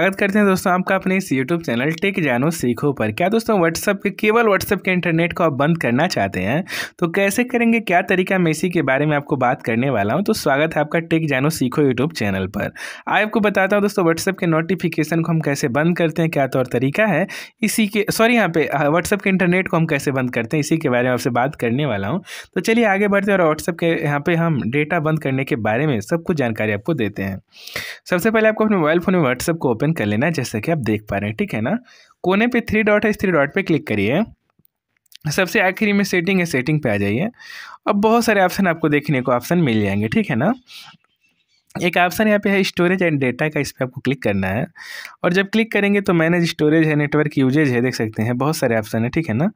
स्वागत करते हैं दोस्तों आपका अपने इस यूट्यूब चैनल टेक जानो सीखो पर क्या दोस्तों व्हाट्सअप के केवल व्हाट्सअप के इंटरनेट को आप बंद करना चाहते हैं तो कैसे करेंगे क्या तरीका मैं इसी के बारे में आपको बात करने वाला हूं तो स्वागत है आपका टेक जानो सीखो यूट्यूब चैनल पर आपको बताता हूँ दोस्तों व्हाट्सअप के नोटिफिकेशन को हम कैसे बंद करते हैं क्या तौर तरीका है इसी के सॉरी यहाँ पे व्हाट्सअप के इंटरनेट को हम कैसे बंद करते हैं इसी के बारे में आपसे बात करने वाला हूँ तो चलिए आगे बढ़ते हैं और व्हाट्सअप के यहाँ पर हम डेटा बंद करने के बारे में सब कुछ जानकारी आपको देते हैं सबसे पहले आपको अपने मोबाइल फ़ोन में व्हाट्सअप को ओपन ओपन कर लेना है कि आप देख पा रहे हैं ठीक है ना कोने पे थ्री डॉट है इस थ्री डॉट पे क्लिक करिए सबसे आखिरी में सेटिंग है सेटिंग पे आ जाइए अब बहुत सारे ऑप्शन आपको देखने को ऑप्शन मिल जाएंगे ठीक है ना एक ऑप्शन यहाँ पे है स्टोरेज एंड डेटा का इस पर आपको क्लिक करना है और जब क्लिक करेंगे तो मैनेज स्टोरेज है नेटवर्क यूजेज है देख सकते हैं बहुत सारे ऑप्शन है ठीक है ना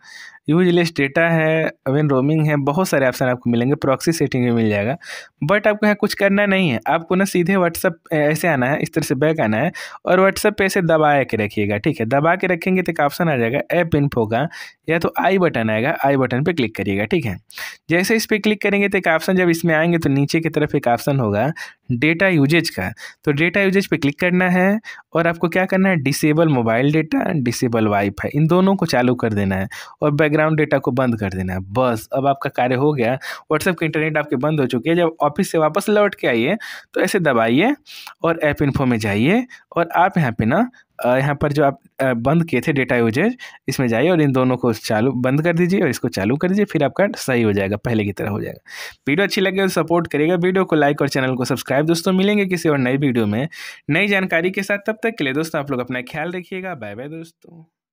यूज लेस डेटा है अवेन रोमिंग है बहुत सारे ऑप्शन आपको मिलेंगे प्रॉक्सी सेटिंग भी मिल जाएगा बट आपको यहाँ कुछ करना नहीं है आपको ना सीधे व्हाट्सअप ऐसे आना है इस तरह से बैक आना है और व्हाट्सअप पे ऐसे दबा के रखिएगा ठीक है दबा के रखेंगे तो एक ऑप्शन आ जाएगा ऐप इन का या तो आई बटन आएगा आई बटन पर क्लिक करिएगा ठीक है जैसे इस पर क्लिक करेंगे तो एक ऑप्शन जब इसमें आएंगे तो नीचे की तरफ एक ऑप्शन होगा डेटा यूजेज का तो डेटा यूजेज पे क्लिक करना है और आपको क्या करना है disable mobile data disable wifi इन दोनों को चालू कर देना है और बैकग्राउंड डेटा को बंद कर देना है बस अब आपका कार्य हो गया व्हाट्सएप के इंटरनेट आपके बंद हो चुके हैं जब ऑफिस से वापस लौट के आइए तो ऐसे दबाइए और ऐप इन्फो में जाइए और आप यहाँ पे ना यहाँ पर जो आप बंद किए थे डेटा यूजेज इसमें जाइए और इन दोनों को चालू बंद कर दीजिए और इसको चालू कर दीजिए फिर आपका सही हो जाएगा पहले की तरह हो जाएगा वीडियो अच्छी लगे तो सपोर्ट करिएगा वीडियो को लाइक और चैनल को सब्सक्राइब दोस्तों मिलेंगे किसी और नई वीडियो में नई जानकारी के साथ तब तक के लिए दोस्तों आप लोग अपना ख्याल रखिएगा बाय बाय दोस्तों